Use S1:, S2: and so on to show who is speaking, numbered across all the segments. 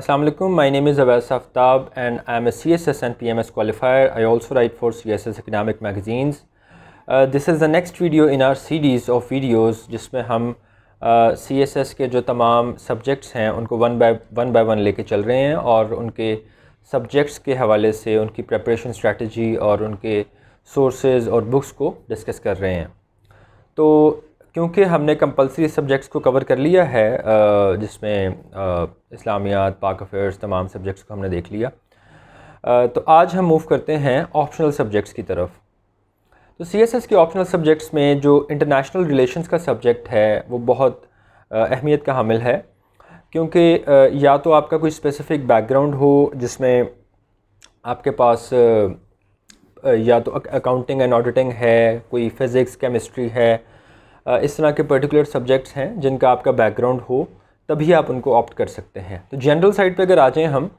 S1: Assalamualaikum. My name is Awais Aftab and I am a CSS and PMS qualifier. I also write for CSS academic magazines. Uh, this is the next video in our series of videos जिसमें हम uh, CSS के जो तमाम subjects हैं उनको one by one by one लेके चल रहे हैं और उनके subjects के हवाले से उनकी preparation strategy और उनके sources और books को discuss कर रहे हैं तो क्योंकि हमने कंपलसरी सब्जेक्ट्स को कवर कर लिया है जिसमें इस्लामियात पाक अफेयर्स तमाम सब्जेक्ट्स को हमने देख लिया तो आज हम मूव करते हैं ऑप्शनल सब्जेक्ट्स की तरफ तो सी एस एस के ऑप्शनल सब्जेक्ट्स में जो इंटरनेशनल रिलेशंस का सब्जेक्ट है वो बहुत अहमियत का हामिल है क्योंकि या तो आपका कोई स्पेसिफ़िक बैकग्राउंड हो जिसमें आपके पास या तो अकाउंटिंग एंड ऑडिटिंग है कोई फिज़िक्स केमिस्ट्री है इस तरह के पर्टिकुलर सब्जेक्ट्स हैं जिनका आपका बैकग्राउंड हो तभी आप उनको ऑप्ट कर सकते हैं तो जनरल साइड पे अगर आ जाएँ हम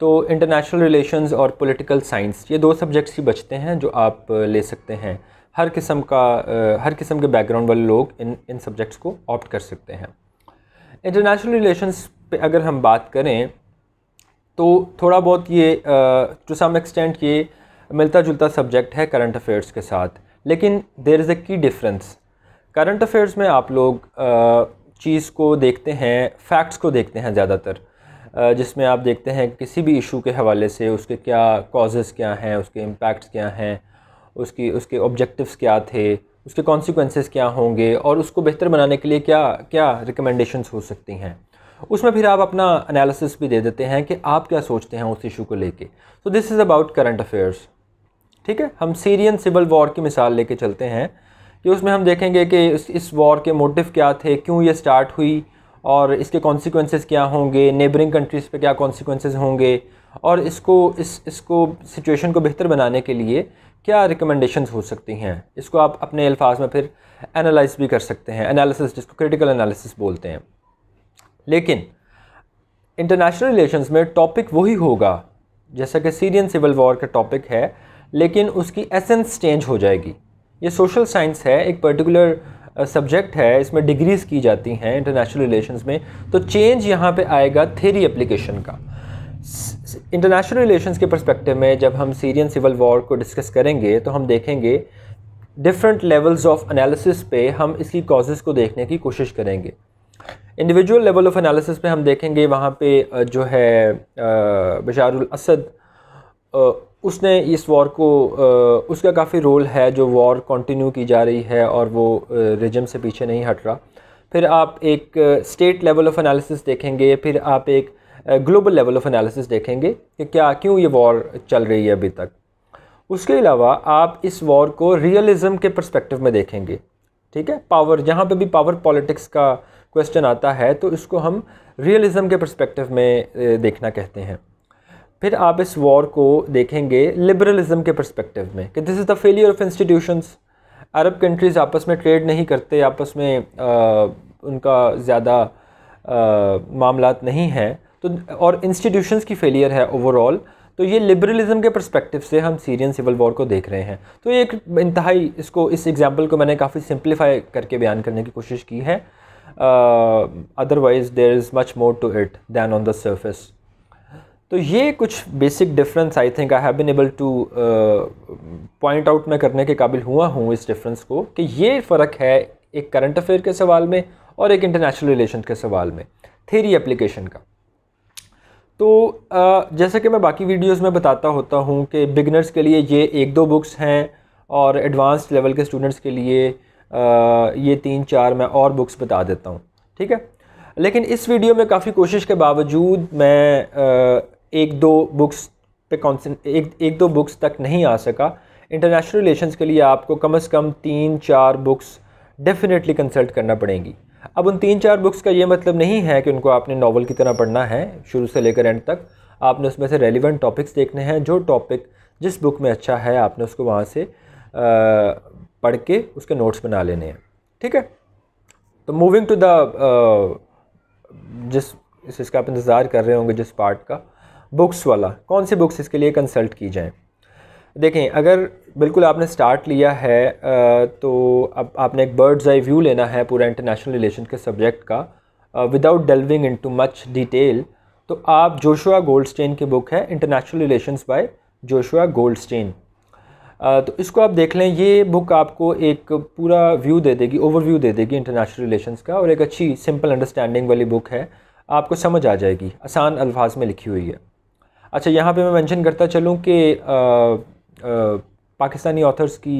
S1: तो इंटरनेशनल रिलेशंस और पॉलिटिकल साइंस ये दो सब्जेक्ट्स ही बचते हैं जो आप ले सकते हैं हर किस्म का हर किस्म के बैकग्राउंड वाले लोग इन इन सब्जेक्ट्स को ऑप्ट कर सकते हैं इंटरनेशनल रिलेशंस पे अगर हम बात करें तो थोड़ा बहुत ये टू सम एक्सटेंट ये मिलता जुलता सब्जेक्ट है करंट अफेयर्स के साथ लेकिन देर इज़ अ की डिफरेंस करंट अफेयर्स में आप लोग चीज़ को देखते हैं फैक्ट्स को देखते हैं ज़्यादातर जिसमें आप देखते हैं किसी भी इशू के हवाले से उसके क्या कॉजेज़ क्या हैं उसके इम्पैक्ट्स क्या हैं उसकी उसके ऑब्जेक्टिव्स क्या थे उसके कॉन्सिक्वेंसेस क्या होंगे और उसको बेहतर बनाने के लिए क्या क्या रिकमेंडेशंस हो सकती हैं उसमें फिर आप अपना एनालिसिस भी दे देते हैं कि आप क्या सोचते हैं उस इशू को लेके so this is about current affairs ठीक है हम सीरियन सिविल वॉर की मिसाल लेके चलते हैं कि उसमें हम देखेंगे कि इस, इस वॉर के मोटिव क्या थे क्यों ये स्टार्ट हुई और इसके कॉन्सिक्वेंसेस क्या होंगे नेबरिंग कंट्रीज़ पे क्या कॉन्सिक्वेंसेस होंगे और इसको इस इसको सिचुएशन को बेहतर बनाने के लिए क्या रिकमेंडेशंस हो सकती हैं इसको आप अपने अल्फाज में फिर एनालाइज भी कर सकते हैं एनालिसिस जिसको क्रिटिकल एनालिसिस बोलते हैं लेकिन इंटरनेशनल रिलेशंस में टॉपिक वही होगा जैसा कि सीरियन सिविल वॉर का टॉपिक है लेकिन उसकी एसेंस चेंज हो जाएगी ये सोशल साइंस है एक पर्टिकुलर सब्जेक्ट uh, है इसमें डिग्रीज़ की जाती हैं इंटरनेशनल रिलेशंस में तो चेंज यहाँ पे आएगा थेरी एप्लीकेशन का इंटरनेशनल रिलेशंस के पर्सपेक्टिव में जब हम सीरियन सिविल वॉर को डिस्कस करेंगे तो हम देखेंगे डिफरेंट लेवल्स ऑफ एनालिसिस पे हम इसकी कॉजेज़ को देखने की कोशिश करेंगे इंडिविजुअल लेवल ऑफ एनालिसिस पे हम देखेंगे वहाँ पे uh, जो है बशारुल uh, असद उसने इस वॉर को उसका काफ़ी रोल है जो वॉर कंटिन्यू की जा रही है और वो रिजम से पीछे नहीं हट रहा फिर आप एक स्टेट लेवल ऑफ एनालिसिस देखेंगे फिर आप एक ग्लोबल लेवल ऑफ एनालिसिस देखेंगे कि क्या क्यों ये वॉर चल रही है अभी तक उसके अलावा आप इस वॉर को रियलिज़म के परस्पेक्टिव में देखेंगे ठीक है पावर जहाँ पे भी पावर पॉलिटिक्स का क्वेश्चन आता है तो इसको हम रियलिज़म के परस्पेक्टिव में देखना कहते हैं फिर आप इस वॉर को देखेंगे लिबरलिज्म के परस्पेक्टिव में कि this is the failure of institutions Arab countries आपस में ट्रेड नहीं करते आपस में आ, उनका ज़्यादा मामला नहीं हैं तो और इंस्टीट्यूशंस की फेलियर है ओवरऑल तो ये लिबरलिज्म के परस्पेक्टिव से हम सीरियन सिविल वॉर को देख रहे हैं तो ये एक इंतहाई इसको इस एग्ज़ाम्पल को मैंने काफ़ी सिंप्लीफाई करके बयान करने की कोशिश की है otherwise there is much more to it than on the surface तो ये कुछ basic difference I think I have been able to point out मैं करने के काबिल हुआ हूँ इस डिफरेंस को कि ये फ़र्क है एक करंट अफेयर के सवाल में और एक इंटरनेशनल रिलेशन के सवाल में थेरी एप्लीकेशन का तो uh, कि मैं बाकी वीडियोस में बताता होता हूँ कि बिगनर्स के लिए ये एक दो बुक्स हैं और एडवांस लेवल के स्टूडेंट्स के लिए uh, ये तीन चार मैं और बुक्स बता देता हूँ ठीक है लेकिन इस वीडियो में काफ़ी कोशिश के बावजूद मैं uh, एक दो बुक्स पे कॉन्सेंट एक एक दो बुक्स तक नहीं आ सका इंटरनेशनल रिलेशंस के लिए आपको कम से कम तीन चार बुक्स डेफिनेटली कंसल्ट करना पड़ेंगी अब उन तीन चार बुक्स का ये मतलब नहीं है कि उनको आपने नावल की तरह पढ़ना है शुरू से लेकर एंड तक आपने उसमें से रेलिवेंट टॉपिक्स देखने हैं जो टॉपिक जिस बुक में अच्छा है आपने उसको वहाँ से आ, पढ़ के उसके नोट्स बना लेने हैं ठीक है तो मूविंग टू द जिस इसका आप इंतज़ार कर रहे होंगे जिस पार्ट का बुक्स वाला कौन सी बुक्स इसके लिए कंसल्ट की जाएँ देखें अगर बिल्कुल आपने स्टार्ट लिया है तो अब आपने एक बर्ड्स आई व्यू लेना है पूरा इंटरनेशनल रिलेशन के सब्जेक्ट का without delving into much detail तो आप जोशुआ गोल्डस्टेन की बुक है international relations by Joshua Goldstein तो इसको आप देख लें ये बुक आपको एक पूरा व्यू दे देगी ओवरव्यू दे देगी इंटरनेशनल रिलेशन का और एक अच्छी सिंपल अंडरस्टैंडिंग वाली बुक है आपको समझ आ जाएगी आसान अल्फाज में लिखी हुई है अच्छा यहाँ पे मैं मेंशन करता चलूँ कि पाकिस्तानी ऑथर्स की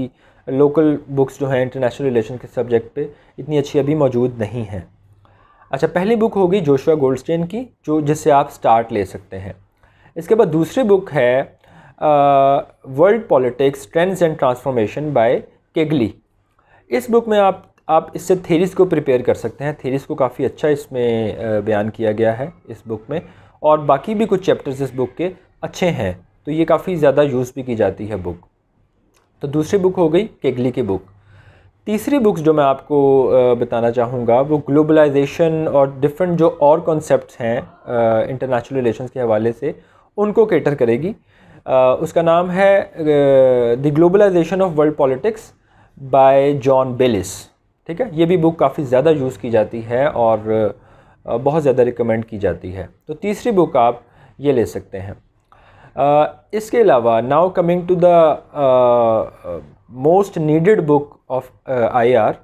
S1: लोकल बुक्स जो हैं इंटरनेशनल रिलेशन के सब्जेक्ट पे इतनी अच्छी अभी मौजूद नहीं हैं अच्छा पहली बुक होगी जोशुआ गोल्डस्टेन की जो जिससे आप स्टार्ट ले सकते हैं इसके बाद दूसरी बुक है world politics trends and transformation by Kegley इस बुक में आप आप इससे थेरीज़ को प्रिपेयर कर सकते हैं थेरीज़ को काफ़ी अच्छा इसमें बयान किया गया है इस बुक में और बाकी भी कुछ चैप्टर्स इस बुक के अच्छे हैं तो ये काफ़ी ज़्यादा यूज़ भी की जाती है बुक तो दूसरी बुक हो गई केगली की बुक तीसरी बुक्स जो मैं आपको बताना चाहूँगा वो ग्लोबलाइजेशन और डिफरेंट जो और कॉन्सेप्ट हैं इंटरनेशनल रिलेशन के हवाले से उनको कैटर करेगी उसका नाम है the globalization of world politics by John Baylis ठीक है ये भी बुक काफ़ी ज़्यादा यूज़ की जाती है और बहुत ज़्यादा रिकमेंड की जाती है तो तीसरी बुक आप ये ले सकते हैं इसके अलावा now coming to the most needed book of IR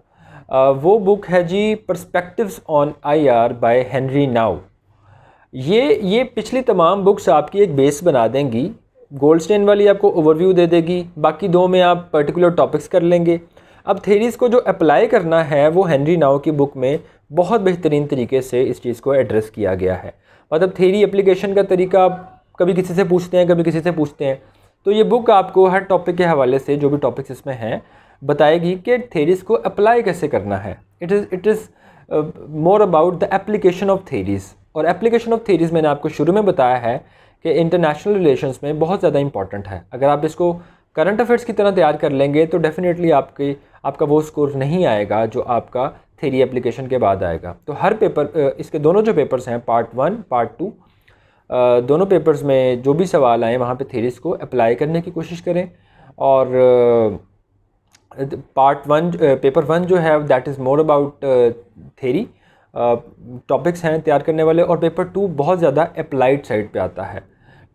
S1: वो बुक है जी perspectives on IR by Henry now ये ये पिछली तमाम बुक्स आपकी एक बेस बना देंगी गोल्डस्टेन वाली आपको ओवरव्यू दे देगी बाकी दो में आप पर्टिकुलर टॉपिक्स कर लेंगे अब थेरीज़ को जो अप्लाई करना है वो हेनरी नाव की बुक में बहुत बेहतरीन तरीके से इस चीज़ को एड्रेस किया गया है मतलब थेरी एप्लीकेशन का तरीका आप कभी किसी से पूछते हैं कभी किसी से पूछते हैं तो ये बुक आपको हर टॉपिक के हवाले से जो भी टॉपिक्स इसमें हैं बताएगी कि थेरीज़ को अप्लाई कैसे करना है it is it is more about the application of theories और एप्लीकेशन ऑफ थेरीज़ मैंने आपको शुरू में बताया है कि इंटरनेशनल रिलेशंस में बहुत ज़्यादा इंपॉर्टेंट है अगर आप इसको करंट अफेयर्स की तरह तैयार कर लेंगे तो डेफिनेटली आपके आपका वो स्कोर नहीं आएगा जो आपका थेरी एप्लीकेशन के बाद आएगा तो हर पेपर इसके दोनों जो पेपर्स हैं पार्ट वन पार्ट टू दोनों पेपर्स में जो भी सवाल आए वहाँ पे थेरीज को अप्लाई करने की कोशिश करें और पार्ट वन पेपर वन जो है that is more about theory topics हैं तैयार करने वाले और पेपर टू बहुत ज़्यादा अप्लाइड साइड पे आता है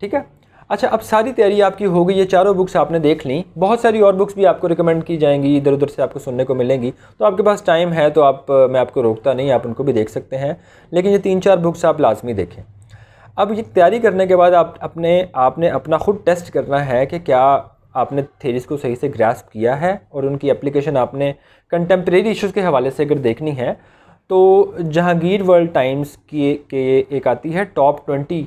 S1: ठीक है अच्छा अब सारी तैयारी आपकी हो गई ये चारों बुक्स आपने देख ली बहुत सारी और बुक्स भी आपको रिकमेंड की जाएंगी इधर उधर से आपको सुनने को मिलेंगी तो आपके पास टाइम है तो आप मैं आपको रोकता नहीं आप उनको भी देख सकते हैं लेकिन ये तीन चार बुक्स आप लाजमी देखें अब ये तैयारी करने के बाद आप अपने आपने अपना ख़ुद टेस्ट करना है कि क्या आपने थेरीज़ को सही से ग्रास्प किया है और उनकी एप्लीकेशन आपने कंटेम्प्रेरी इशूज़ के हवाले से अगर देखनी है तो जहांगीर वर्ल्ड टाइम्स की के एक आती है top twenty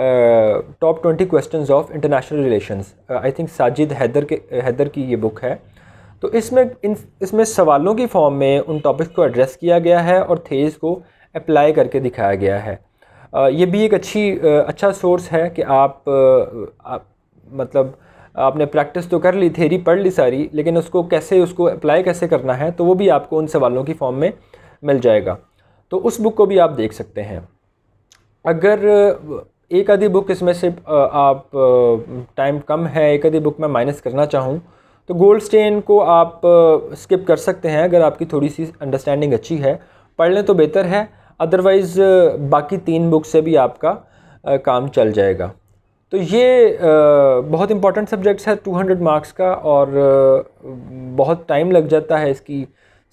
S1: top twenty question of international relations I think Sajid Haider के हैदर की ये बुक है तो इसमें इन इसमें सवालों की फॉर्म में उन टॉपिक्स को एड्रेस किया गया है और थेज को अप्लाई करके दिखाया गया है ये भी एक अच्छी अच्छा सोर्स है कि आप, आप मतलब आपने प्रैक्टिस तो कर ली थेरी पढ़ ली सारी लेकिन उसको कैसे उसको अप्लाई कैसे करना है तो वो भी आपको उन सवालों की फॉर्म में मिल जाएगा तो उस बुक को भी आप देख सकते हैं अगर एक आधी बुक इसमें से आप टाइम कम है एक आधी बुक मैं माइनस करना चाहूँ तो गोल्ड स्टेन को आप स्किप कर सकते हैं अगर आपकी थोड़ी सी अंडरस्टैंडिंग अच्छी है पढ़ लें तो बेहतर है अदरवाइज़ बाकी तीन बुक से भी आपका काम चल जाएगा तो ये बहुत इंपॉर्टेंट सब्जेक्ट्स है 200 मार्क्स का और बहुत टाइम लग जाता है इसकी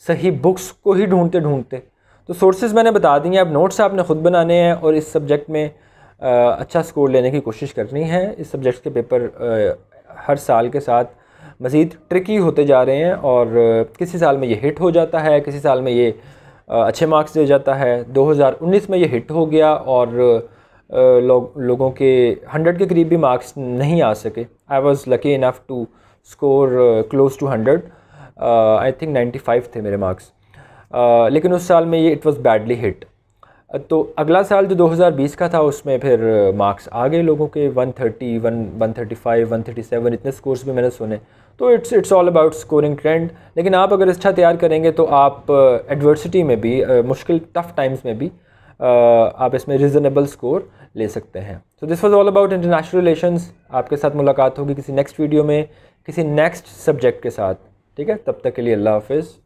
S1: सही बुक्स को ही ढूंढते ढूंढते तो सोर्सेज मैंने बता दी हैं अब नोट्स आपने ख़ुद बनाने हैं और इस सब्जेक्ट में अच्छा स्कोर लेने की कोशिश करनी है इस सब्जेक्ट के पेपर हर साल के साथ मज़ीद ट्रिकी होते जा रहे हैं और किसी साल में ये हिट हो जाता है किसी साल में ये अच्छे मार्क्स दे जाता है 2019 में ये हिट हो गया और लो, लोगों के 100 के करीब भी मार्क्स नहीं आ सके I was lucky enough to score close to 100 I think 95 थे मेरे मार्क्स uh, लेकिन उस साल में ये इट वॉज़ बैडली हिट तो अगला साल जो 2020 का था उसमें फिर मार्क्स आ गए लोगों के 130, 135, 137 इतने स्कोर्स भी मैंने सुने तो it's it's all about scoring trend लेकिन आप अगर अच्छा तैयार करेंगे तो आप एडवर्सिटी में भी मुश्किल टफ टाइम्स में भी आप इसमें रिजनेबल स्कोर ले सकते हैं so this was all about international relation आपके साथ मुलाकात होगी किसी नेक्स्ट वीडियो में किसी नेक्स्ट सब्जेक्ट के साथ ठीक है तब तक के लिए अल्लाह हाफिज़